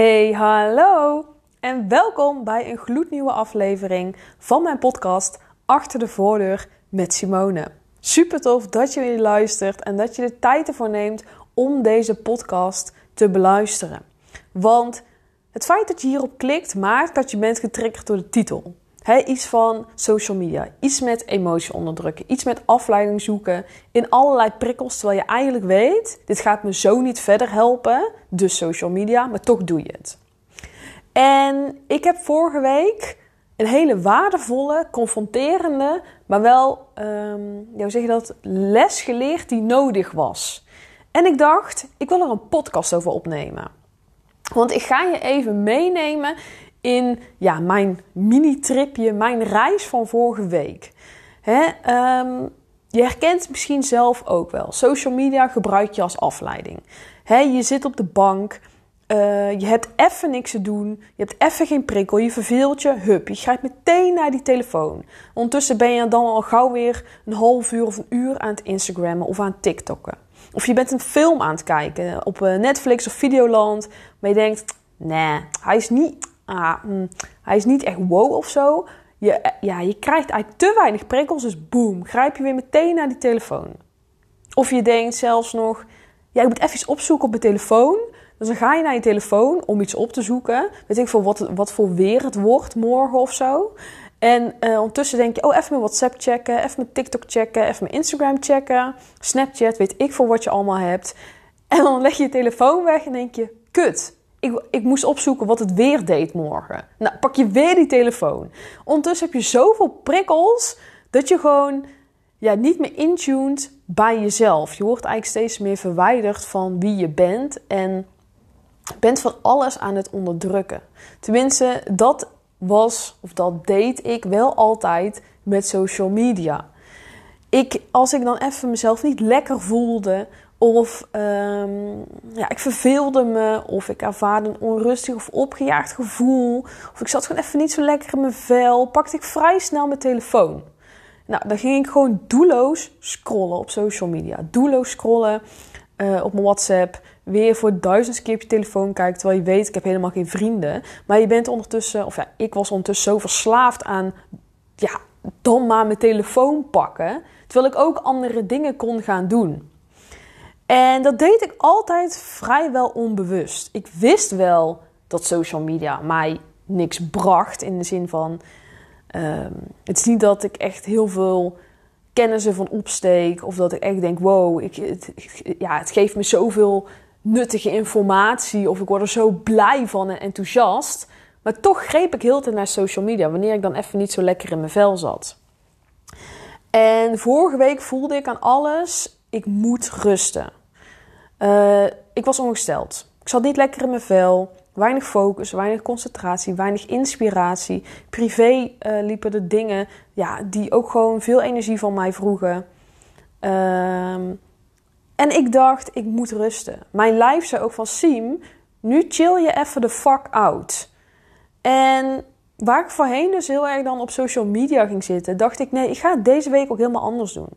Hey, hallo en welkom bij een gloednieuwe aflevering van mijn podcast Achter de Voordeur met Simone. Super tof dat je weer luistert en dat je de tijd ervoor neemt om deze podcast te beluisteren. Want het feit dat je hierop klikt maakt dat je bent getriggerd door de titel iets van social media, iets met emotie onderdrukken, iets met afleiding zoeken, in allerlei prikkels, terwijl je eigenlijk weet, dit gaat me zo niet verder helpen, dus social media, maar toch doe je het. En ik heb vorige week een hele waardevolle, confronterende, maar wel, um, ja, hoe zeg je dat, les geleerd die nodig was. En ik dacht, ik wil er een podcast over opnemen. Want ik ga je even meenemen in ja, mijn mini-tripje, mijn reis van vorige week. Hè, ehm, je herkent misschien zelf ook wel. Social media gebruik je als afleiding. Hè, je zit op de bank, eh, je hebt even niks te doen, je hebt even geen prikkel, je verveelt je, hup, je grijpt meteen naar die telefoon. Ondertussen ben je dan al gauw weer een half uur of een uur aan het Instagrammen of aan TikTokken. Of je bent een film aan het kijken op eh, Netflix of Videoland, maar je denkt, nee, hij is niet ah, mm, hij is niet echt wow of zo. Je, eh, ja, je krijgt eigenlijk te weinig prikkels, dus boom. grijp je weer meteen naar die telefoon. Of je denkt zelfs nog, ja, ik moet even iets opzoeken op mijn telefoon. Dus dan ga je naar je telefoon om iets op te zoeken. Weet ik veel wat, wat voor weer het wordt morgen of zo. En eh, ondertussen denk je, oh, even mijn WhatsApp checken, even mijn TikTok checken, even mijn Instagram checken, Snapchat, weet ik veel wat je allemaal hebt. En dan leg je je telefoon weg en denk je, kut, ik, ik moest opzoeken wat het weer deed morgen. Nou, pak je weer die telefoon. Ondertussen heb je zoveel prikkels dat je gewoon ja, niet meer intuned bij jezelf. Je wordt eigenlijk steeds meer verwijderd van wie je bent en bent van alles aan het onderdrukken. Tenminste, dat was of dat deed ik wel altijd met social media. Ik, als ik dan even mezelf niet lekker voelde of ehm, ja, ik verveelde me, of ik ervaarde een onrustig of opgejaagd gevoel. Of ik zat gewoon even niet zo lekker in mijn vel. Pakte ik vrij snel mijn telefoon. Nou, dan ging ik gewoon doelloos scrollen op social media. Doelloos scrollen eh, op mijn WhatsApp. Weer voor duizend keer op je telefoon kijken. Terwijl je weet, ik heb helemaal geen vrienden. Maar je bent ondertussen, of ja, ik was ondertussen zo verslaafd aan. Ja, dan maar mijn telefoon pakken. Terwijl ik ook andere dingen kon gaan doen. En dat deed ik altijd vrijwel onbewust. Ik wist wel dat social media mij niks bracht in de zin van. Ehm, het is niet dat ik echt heel veel kennis ervan opsteek of dat ik echt denk: wow, ik, het, ja, het geeft me zoveel nuttige informatie of ik word er zo blij van en enthousiast. Maar toch greep ik heel te naar social media wanneer ik dan even niet zo lekker in mijn vel zat. En vorige week voelde ik aan alles: ik moet rusten. Eh, ik was ongesteld. Ik zat niet lekker in mijn vel. Weinig focus, weinig concentratie, weinig inspiratie. Privé eh, liepen er dingen ja, die ook gewoon veel energie van mij vroegen. Ehm, en ik dacht, ik moet rusten. Mijn lijf zei ook van Siem, nu chill je even de fuck out. En waar ik voorheen dus heel erg dan op social media ging zitten, dacht ik nee, ik ga het deze week ook helemaal anders doen.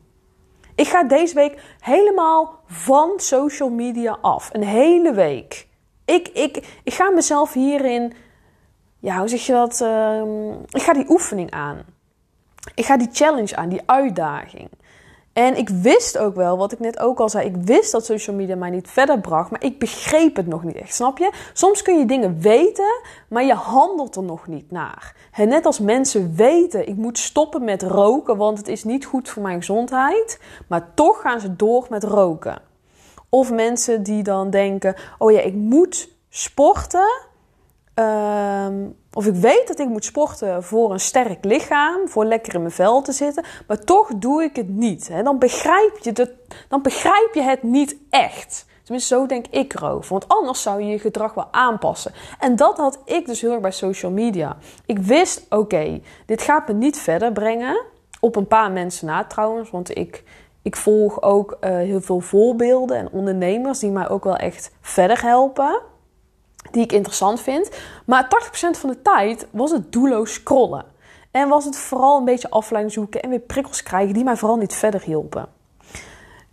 Ik ga deze week helemaal van social media af. Een hele week. Ik, ik, ik ga mezelf hierin, ja, hoe zeg je dat? Ehm, ik ga die oefening aan. Ik ga die challenge aan, die uitdaging. En ik wist ook wel, wat ik net ook al zei, ik wist dat social media mij niet verder bracht, maar ik begreep het nog niet echt, snap je? Soms kun je dingen weten, maar je handelt er nog niet naar. En net als mensen weten, ik moet stoppen met roken, want het is niet goed voor mijn gezondheid, maar toch gaan ze door met roken. Of mensen die dan denken, oh ja, ik moet sporten, ehm, of ik weet dat ik moet sporten voor een sterk lichaam, voor lekker in mijn vel te zitten, maar toch doe ik het niet. Hè? Dan, begrijp je dan begrijp je het niet echt. Tenminste, zo denk ik erover. Want anders zou je je gedrag wel aanpassen. En dat had ik dus heel erg bij social media. Ik wist, oké, dit gaat me niet verder brengen. Op een paar mensen na trouwens, want ik, ik volg ook eh, heel veel voorbeelden en ondernemers die mij ook wel echt verder helpen die ik interessant vind. Maar 80% van de tijd was het doelloos scrollen. En was het vooral een beetje afleiding zoeken en weer prikkels krijgen die mij vooral niet verder hielpen.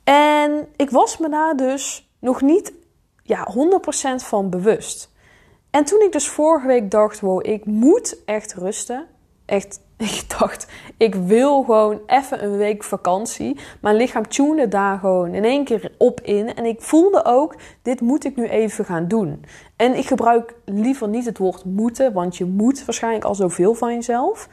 En ik was me daar dus nog niet ja, 100% van bewust. En toen ik dus vorige week dacht, wow, ik moet echt rusten. Echt, ik dacht, ik wil gewoon even een week vakantie. Mijn lichaam tunen daar gewoon in één keer op in. En ik voelde ook, dit moet ik nu even gaan doen. En ik gebruik liever niet het woord moeten, want je moet waarschijnlijk al zoveel van jezelf.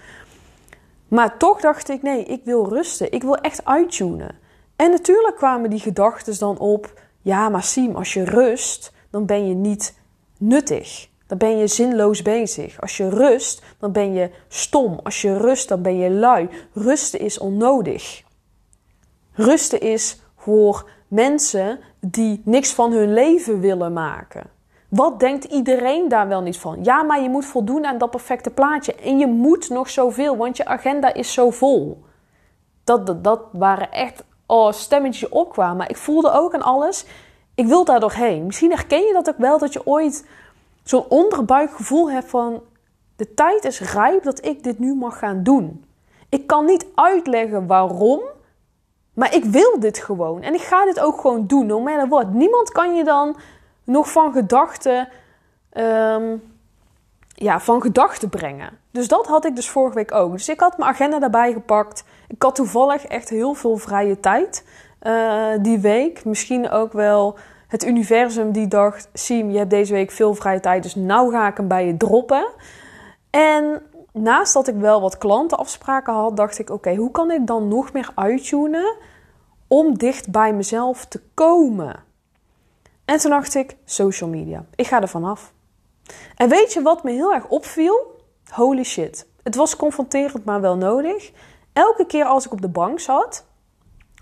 Maar toch dacht ik, nee, ik wil rusten. Ik wil echt uittunen. En natuurlijk kwamen die gedachten dan op, ja, maar Siem, als je rust, dan ben je niet nuttig. Dan ben je zinloos bezig. Als je rust, dan ben je stom. Als je rust, dan ben je lui. Rusten is onnodig. Rusten is voor mensen die niks van hun leven willen maken. Wat denkt iedereen daar wel niet van? Ja, maar je moet voldoen aan dat perfecte plaatje. En je moet nog zoveel, want je agenda is zo vol. Dat, dat, dat waren echt oh, stemmetjes opkwamen. Maar ik voelde ook aan alles, ik wil daar doorheen. Misschien herken je dat ook wel, dat je ooit zo'n onderbuikgevoel hebt van... de tijd is rijp dat ik dit nu mag gaan doen. Ik kan niet uitleggen waarom, maar ik wil dit gewoon. En ik ga dit ook gewoon doen, no matter what. Niemand kan je dan nog van gedachten ehm, ja, van gedachten brengen. Dus dat had ik dus vorige week ook. Dus ik had mijn agenda daarbij gepakt. Ik had toevallig echt heel veel vrije tijd eh, die week. Misschien ook wel het universum die dacht: Sim, je hebt deze week veel vrije tijd, dus nou ga ik hem bij je droppen. En naast dat ik wel wat klantenafspraken had, dacht ik: oké, hoe kan ik dan nog meer uittunen om dicht bij mezelf te komen? En toen dacht ik, social media. Ik ga er vanaf. En weet je wat me heel erg opviel? Holy shit. Het was confronterend, maar wel nodig. Elke keer als ik op de bank zat,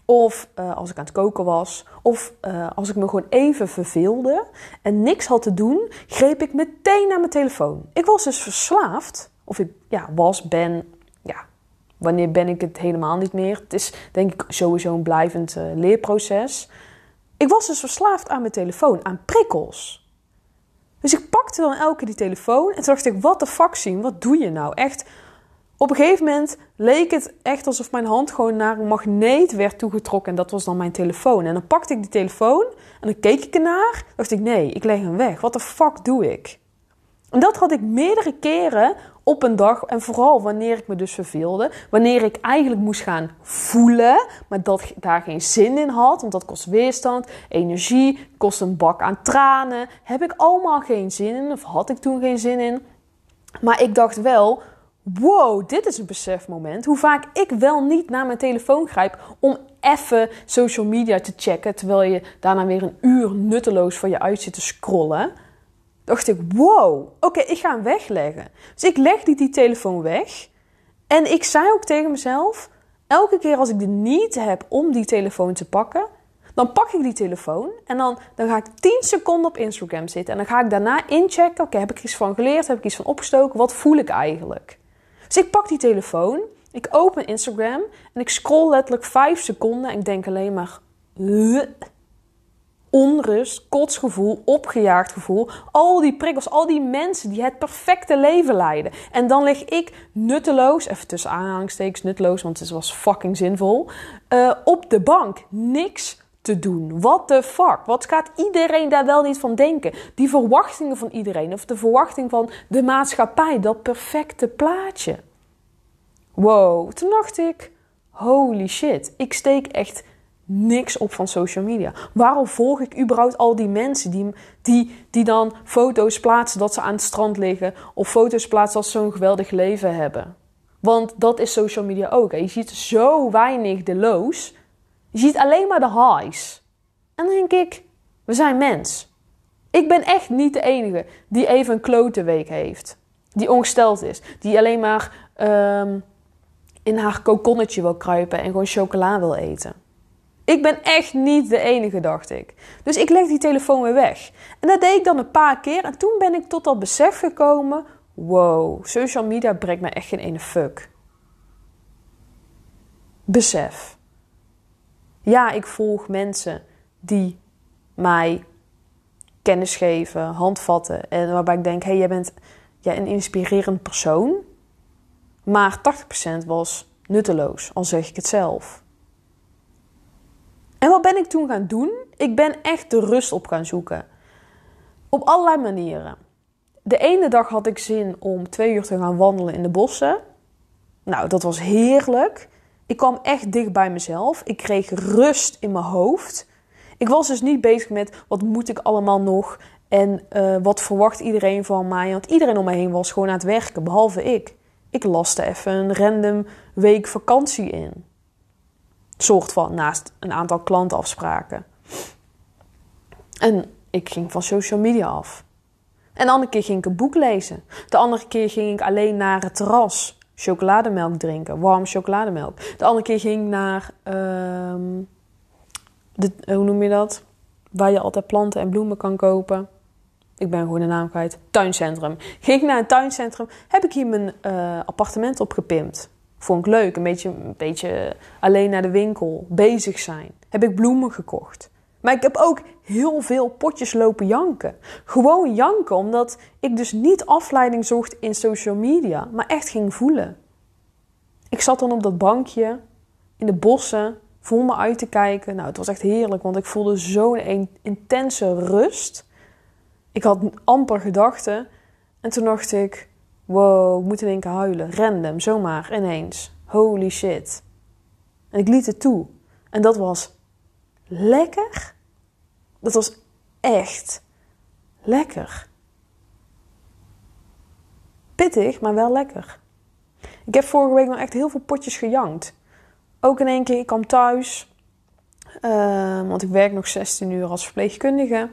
of eh, als ik aan het koken was, of eh, als ik me gewoon even verveelde en niks had te doen, greep ik meteen naar mijn telefoon. Ik was dus verslaafd, of ik ja, was, ben, ja, wanneer ben ik het helemaal niet meer. Het is denk ik sowieso een blijvend eh, leerproces. Ik was dus verslaafd aan mijn telefoon, aan prikkels. Dus ik pakte dan elke die telefoon en toen dacht ik, wat de fuck zien, wat doe je nou? Echt, op een gegeven moment leek het echt alsof mijn hand gewoon naar een magneet werd toegetrokken en dat was dan mijn telefoon. En dan pakte ik die telefoon en dan keek ik ernaar, dacht ik, nee, ik leg hem weg, wat de fuck doe ik? En dat had ik meerdere keren op een dag. En vooral wanneer ik me dus verveelde. Wanneer ik eigenlijk moest gaan voelen, maar dat ik daar geen zin in had. Want dat kost weerstand, energie, kost een bak aan tranen. Heb ik allemaal geen zin in, of had ik toen geen zin in. Maar ik dacht wel, wow, dit is een besefmoment. Hoe vaak ik wel niet naar mijn telefoon grijp om even social media te checken. Terwijl je daarna weer een uur nutteloos voor je uit zit te scrollen dacht ik, wow, oké, ik ga hem wegleggen. Dus ik leg die telefoon weg. En ik zei ook tegen mezelf, elke keer als ik de niet heb om die telefoon te pakken, dan pak ik die telefoon en dan, dan ga ik 10 seconden op Instagram zitten. En dan ga ik daarna inchecken, oké, heb ik iets van geleerd? Heb ik iets van opgestoken? Wat voel ik eigenlijk? Dus ik pak die telefoon, ik open Instagram en ik scroll letterlijk 5 seconden en ik denk alleen maar onrust, kotsgevoel, opgejaagd gevoel. Al die prikkels, al die mensen die het perfecte leven leiden. En dan lig ik nutteloos, even tussen aanhalingstekens nutteloos, want het was fucking zinvol, eh, op de bank. Niks te doen. What the fuck? Wat gaat iedereen daar wel niet van denken? Die verwachtingen van iedereen of de verwachting van de maatschappij, dat perfecte plaatje. Wow, toen dacht ik, holy shit, ik steek echt niks op van social media. Waarom volg ik überhaupt al die mensen die, die, die dan foto's plaatsen dat ze aan het strand liggen of foto's plaatsen dat ze zo'n geweldig leven hebben? Want dat is social media ook. Je ziet zo weinig de lows. Je ziet alleen maar de highs. En dan denk ik, we zijn mens. Ik ben echt niet de enige die even een klote week heeft. Die ongesteld is. Die alleen maar ehm, in haar kokonnetje wil kruipen en gewoon chocola wil eten. Ik ben echt niet de enige, dacht ik. Dus ik leg die telefoon weer weg. En dat deed ik dan een paar keer. En toen ben ik tot dat besef gekomen: wow, social media brengt me echt geen ene fuck. Besef. Ja, ik volg mensen die mij kennis geven, handvatten. En waarbij ik denk: hé, hey, jij bent ja, een inspirerend persoon. Maar 80% was nutteloos, al zeg ik het zelf. En wat ben ik toen gaan doen? Ik ben echt de rust op gaan zoeken. Op allerlei manieren. De ene dag had ik zin om twee uur te gaan wandelen in de bossen. Nou, dat was heerlijk. Ik kwam echt dicht bij mezelf. Ik kreeg rust in mijn hoofd. Ik was dus niet bezig met wat moet ik allemaal nog en eh, wat verwacht iedereen van mij. Want iedereen om me heen was gewoon aan het werken, behalve ik. Ik laste even een random week vakantie in soort van, naast een aantal klantafspraken. En ik ging van social media af. En de andere keer ging ik een boek lezen. De andere keer ging ik alleen naar het terras chocolademelk drinken, warm chocolademelk. De andere keer ging ik naar, ehm, de, eh, hoe noem je dat? Waar je altijd planten en bloemen kan kopen. Ik ben gewoon de naam kwijt. Tuincentrum. Ging ik naar een tuincentrum, heb ik hier mijn eh, appartement opgepimpt. Vond ik leuk. Een beetje, een beetje alleen naar de winkel. Bezig zijn. Heb ik bloemen gekocht. Maar ik heb ook heel veel potjes lopen janken. Gewoon janken, omdat ik dus niet afleiding zocht in social media, maar echt ging voelen. Ik zat dan op dat bankje in de bossen, voor me uit te kijken. Nou, het was echt heerlijk, want ik voelde zo'n intense rust. Ik had amper gedachten. En toen dacht ik, Wow, ik moet in huilen. Random, zomaar, ineens. Holy shit. En ik liet het toe. En dat was lekker. Dat was echt lekker. Pittig, maar wel lekker. Ik heb vorige week nog echt heel veel potjes gejankt. Ook in één keer, ik kwam thuis. Ehm, want ik werk nog 16 uur als verpleegkundige.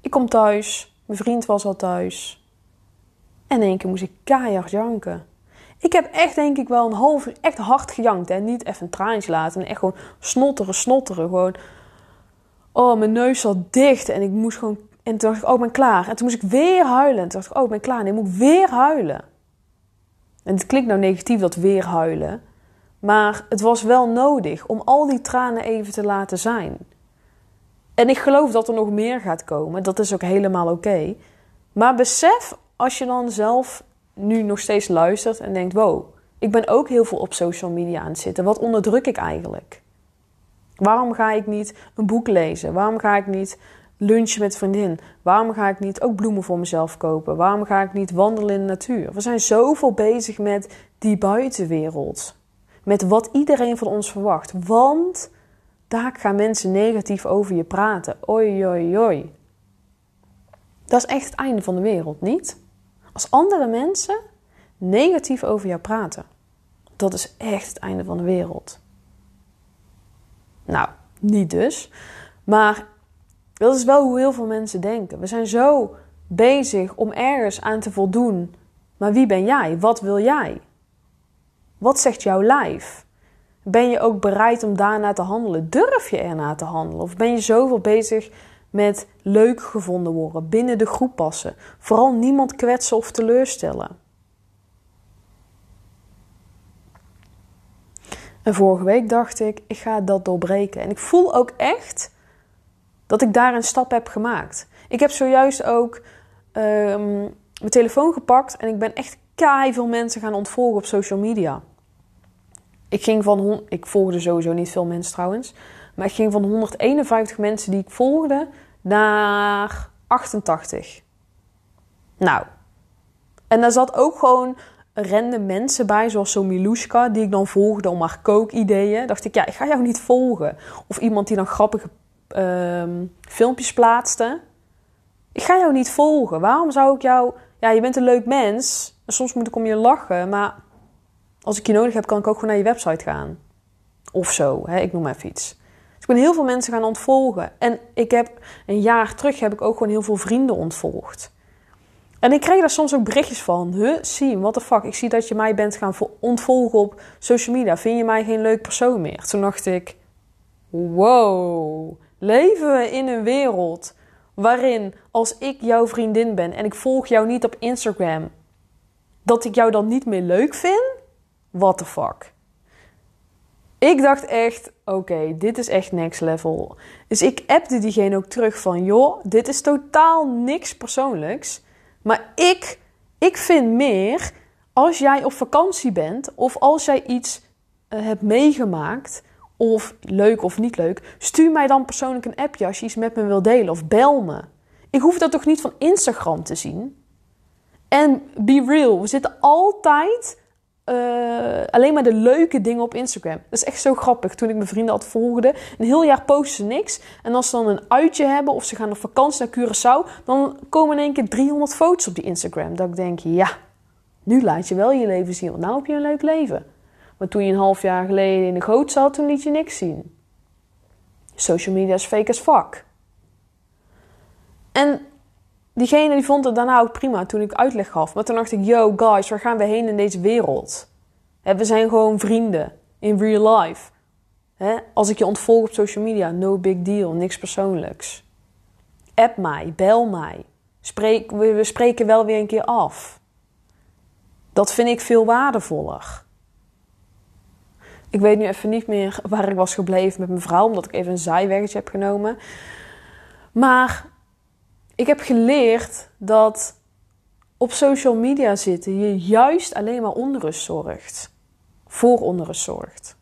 Ik kom thuis. Mijn vriend was al thuis. En één keer moest ik keihard janken. Ik heb echt, denk ik, wel een half uur echt hard gejankt. En niet even een traantje laten. En echt gewoon snotteren, snotteren. Gewoon. Oh, mijn neus zat dicht. En ik moest gewoon. En toen dacht ik, oh, ik ben klaar. En toen moest ik weer huilen. En toen dacht ik, oh, ik ben klaar. Nee, moet ik weer huilen. En het klinkt nou negatief dat weer huilen. Maar het was wel nodig om al die tranen even te laten zijn. En ik geloof dat er nog meer gaat komen. Dat is ook helemaal oké. Maar besef als je dan zelf nu nog steeds luistert en denkt: wow, ik ben ook heel veel op social media aan het zitten. Wat onderdruk ik eigenlijk? Waarom ga ik niet een boek lezen? Waarom ga ik niet lunchen met vriendin? Waarom ga ik niet ook bloemen voor mezelf kopen? Waarom ga ik niet wandelen in de natuur? We zijn zoveel bezig met die buitenwereld. Met wat iedereen van ons verwacht. Want daar gaan mensen negatief over je praten. Oei, oei, oei. Dat is echt het einde van de wereld, niet? Als andere mensen negatief over jou praten, dat is echt het einde van de wereld. Nou, niet dus. Maar dat is wel hoe heel veel mensen denken. We zijn zo bezig om ergens aan te voldoen. Maar wie ben jij? Wat wil jij? Wat zegt jouw lijf? Ben je ook bereid om daarna te handelen? Durf je ernaar te handelen? Of ben je zoveel bezig met leuk gevonden worden, binnen de groep passen, vooral niemand kwetsen of teleurstellen. En vorige week dacht ik, ik ga dat doorbreken. En ik voel ook echt dat ik daar een stap heb gemaakt. Ik heb zojuist ook ehm, mijn telefoon gepakt en ik ben echt keihard veel mensen gaan ontvolgen op social media. Ik ging van, ik volgde sowieso niet veel mensen trouwens. Maar ik ging van 151 mensen die ik volgde naar 88. Nou. En daar zat ook gewoon random mensen bij, zoals zo'n Milushka, die ik dan volgde om haar kookideeën. Dacht ik, ja, ik ga jou niet volgen. Of iemand die dan grappige ehm, filmpjes plaatste. Ik ga jou niet volgen. Waarom zou ik jou... Ja, je bent een leuk mens. En soms moet ik om je lachen. Maar als ik je nodig heb, kan ik ook gewoon naar je website gaan. Of zo, hè? ik noem even iets ik ben heel veel mensen gaan ontvolgen. En ik heb een jaar terug heb ik ook gewoon heel veel vrienden ontvolgd. En ik kreeg daar soms ook berichtjes van. Huh, Siem, what the fuck? Ik zie dat je mij bent gaan ontvolgen op social media. Vind je mij geen leuk persoon meer? Toen dacht ik, wow. Leven we in een wereld waarin als ik jouw vriendin ben en ik volg jou niet op Instagram, dat ik jou dan niet meer leuk vind? What the fuck? Ik dacht echt, oké, dit is echt next level. Dus ik appte diegene ook terug van, joh, dit is totaal niks persoonlijks. Maar ik, ik vind meer, als jij op vakantie bent of als jij iets eh, hebt meegemaakt, of leuk of niet leuk, stuur mij dan persoonlijk een appje als je iets met me wil delen of bel me. Ik hoef dat toch niet van Instagram te zien? En be real, we zitten altijd eh, alleen maar de leuke dingen op Instagram. Dat is echt zo grappig. Toen ik mijn vrienden had volgde, een heel jaar posten ze niks. En als ze dan een uitje hebben of ze gaan op vakantie naar Curaçao, dan komen in één keer 300 foto's op die Instagram. Dat ik denk, ja, nu laat je wel je leven zien, want nu heb je een leuk leven. Maar toen je een half jaar geleden in de goot zat, toen liet je niks zien. Social media is fake as fuck. En diegene die vond het daarna ook prima toen ik uitleg gaf. Maar toen dacht ik, yo guys, waar gaan we heen in deze wereld? we zijn gewoon vrienden in real life. als ik je ontvolg op social media, no big deal, niks persoonlijks. App mij, bel mij. Spreek, we, we spreken wel weer een keer af. Dat vind ik veel waardevoller. Ik weet nu even niet meer waar ik was gebleven met mijn vrouw, omdat ik even een zijweggetje heb genomen. Maar ik heb geleerd dat op social media zitten je juist alleen maar onrust zorgt. Voor onrust zorgt.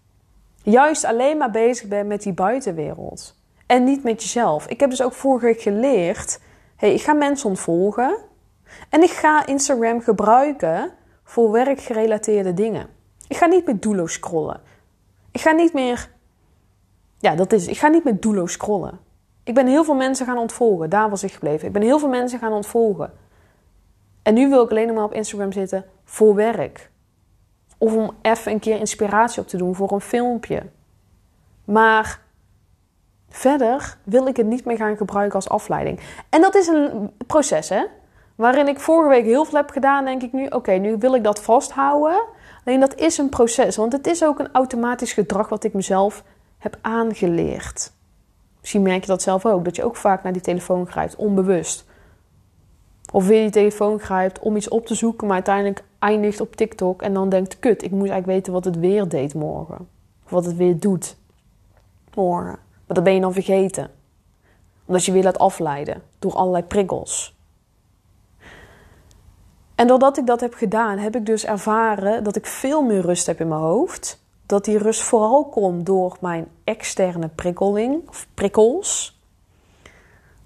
Juist alleen maar bezig bent met die buitenwereld. En niet met jezelf. Ik heb dus ook vorige week geleerd: hey, ik ga mensen ontvolgen. En ik ga Instagram gebruiken voor werkgerelateerde dingen. Ik ga niet meer doelloos scrollen. Ik ga niet meer. Ja, dat is. Ik ga niet meer doelloos scrollen. Ik ben heel veel mensen gaan ontvolgen. Daar was ik gebleven. Ik ben heel veel mensen gaan ontvolgen. En nu wil ik alleen nog maar op Instagram zitten voor werk. Of om even een keer inspiratie op te doen voor een filmpje. Maar verder wil ik het niet meer gaan gebruiken als afleiding. En dat is een proces, hè? Waarin ik vorige week heel veel heb gedaan, denk ik nu: oké, nu wil ik dat vasthouden. Alleen dat is een proces, want het is ook een automatisch gedrag wat ik mezelf heb aangeleerd. Misschien merk je dat zelf ook, dat je ook vaak naar die telefoon grijpt, onbewust. Of weer die telefoon grijpt om iets op te zoeken, maar uiteindelijk eindigt op TikTok en dan denkt: kut, ik moet eigenlijk weten wat het weer deed morgen. Of wat het weer doet morgen. Maar dat ben je dan vergeten. Omdat je weer laat afleiden door allerlei prikkels. En doordat ik dat heb gedaan, heb ik dus ervaren dat ik veel meer rust heb in mijn hoofd dat die rust vooral komt door mijn externe prikkeling of prikkels.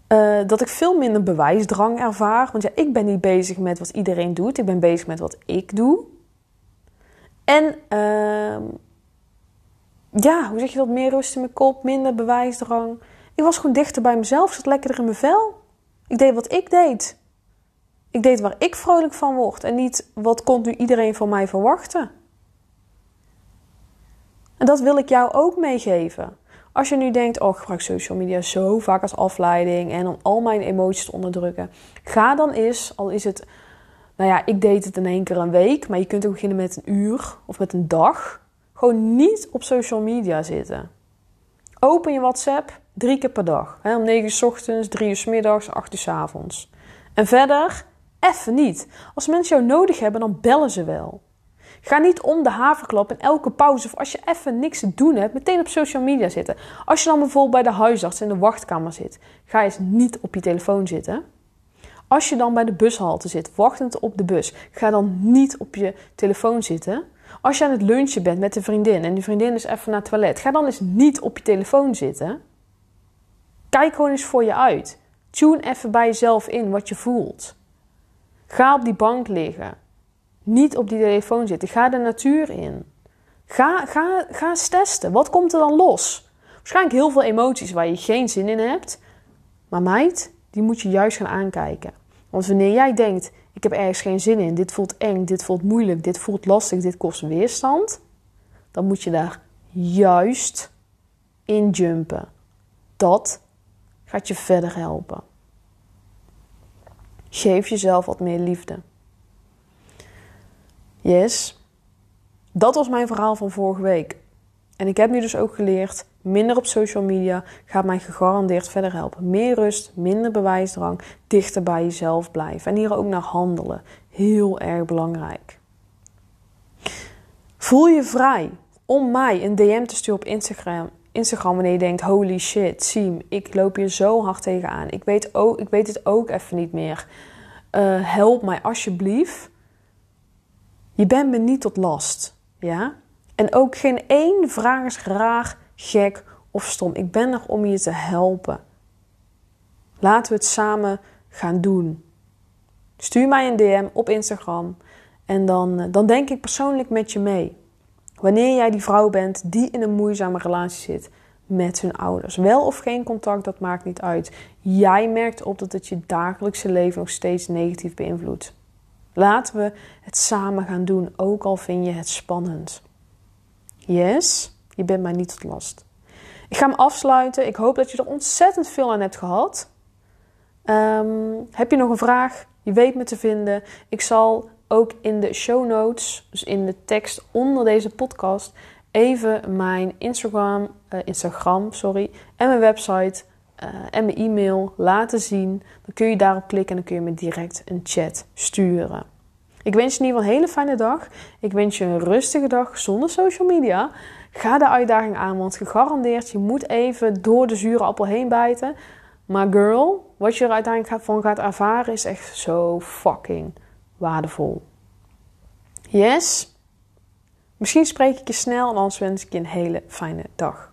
Eh, dat ik veel minder bewijsdrang ervaar. Want ja, ik ben niet bezig met wat iedereen doet. Ik ben bezig met wat ik doe. En ehm, ja, hoe zeg je dat? Meer rust in mijn kop, minder bewijsdrang. Ik was gewoon dichter bij mezelf, zat lekkerder in mijn vel. Ik deed wat ik deed. Ik deed waar ik vrolijk van word en niet wat nu iedereen van mij verwachten. En dat wil ik jou ook meegeven. Als je nu denkt, oh, ik gebruik social media zo vaak als afleiding en om al mijn emoties te onderdrukken. Ga dan eens, al is het, nou ja, ik deed het in één keer een week, maar je kunt ook beginnen met een uur of met een dag. Gewoon niet op social media zitten. Open je WhatsApp drie keer per dag. Hè, om 9 uur s ochtends, drie uur s middags, 8 uur s avonds. En verder, even niet. Als mensen jou nodig hebben, dan bellen ze wel. Ga niet om de haverklap in elke pauze of als je even niks te doen hebt, meteen op social media zitten. Als je dan bijvoorbeeld bij de huisarts in de wachtkamer zit, ga eens niet op je telefoon zitten. Als je dan bij de bushalte zit, wachtend op de bus, ga dan niet op je telefoon zitten. Als je aan het lunchen bent met een vriendin en die vriendin is even naar het toilet, ga dan eens niet op je telefoon zitten. Kijk gewoon eens voor je uit. Tune even bij jezelf in wat je voelt. Ga op die bank liggen niet op die telefoon zitten. Ga de natuur in. Ga, ga, ga eens testen. Wat komt er dan los? Waarschijnlijk heel veel emoties waar je geen zin in hebt. Maar meid, die moet je juist gaan aankijken. Want wanneer jij denkt, ik heb ergens geen zin in, dit voelt eng, dit voelt moeilijk, dit voelt lastig, dit kost weerstand, dan moet je daar juist in jumpen. Dat gaat je verder helpen. Geef jezelf wat meer liefde. Yes, dat was mijn verhaal van vorige week. En ik heb nu dus ook geleerd, minder op social media gaat mij gegarandeerd verder helpen. Meer rust, minder bewijsdrang, dichter bij jezelf blijven. En hier ook naar handelen. Heel erg belangrijk. Voel je vrij om mij een DM te sturen op Instagram. Instagram wanneer je denkt, holy shit, Siem, ik loop je zo hard tegenaan. Ik weet, ik weet het ook even niet meer. Eh, help mij alsjeblieft. Je bent me niet tot last. Ja? En ook geen één vraag is graag, gek of stom. Ik ben er om je te helpen. Laten we het samen gaan doen. Stuur mij een DM op Instagram en dan, eh, dan denk ik persoonlijk met je mee. Wanneer jij die vrouw bent die in een moeizame relatie zit met hun ouders. Wel of geen contact, dat maakt niet uit. Jij merkt op dat het je dagelijkse leven nog steeds negatief beïnvloedt. Laten we het samen gaan doen, ook al vind je het spannend. Yes, je bent mij niet tot last. Ik ga hem afsluiten. Ik hoop dat je er ontzettend veel aan hebt gehad. Ehm, heb je nog een vraag? Je weet me te vinden. Ik zal ook in de show notes, dus in de tekst onder deze podcast, even mijn Instagram, eh, Instagram sorry, en mijn website eh, en mijn e-mail laten zien. Dan kun je daarop klikken en dan kun je me direct een chat sturen. Ik wens je in ieder geval een hele fijne dag. Ik wens je een rustige dag zonder social media. Ga de uitdaging aan, want gegarandeerd, je moet even door de zure appel heen bijten. Maar girl, wat je er uiteindelijk van gaat ervaren is echt zo fucking waardevol. Yes? Misschien spreek ik je snel en anders wens ik je een hele fijne dag.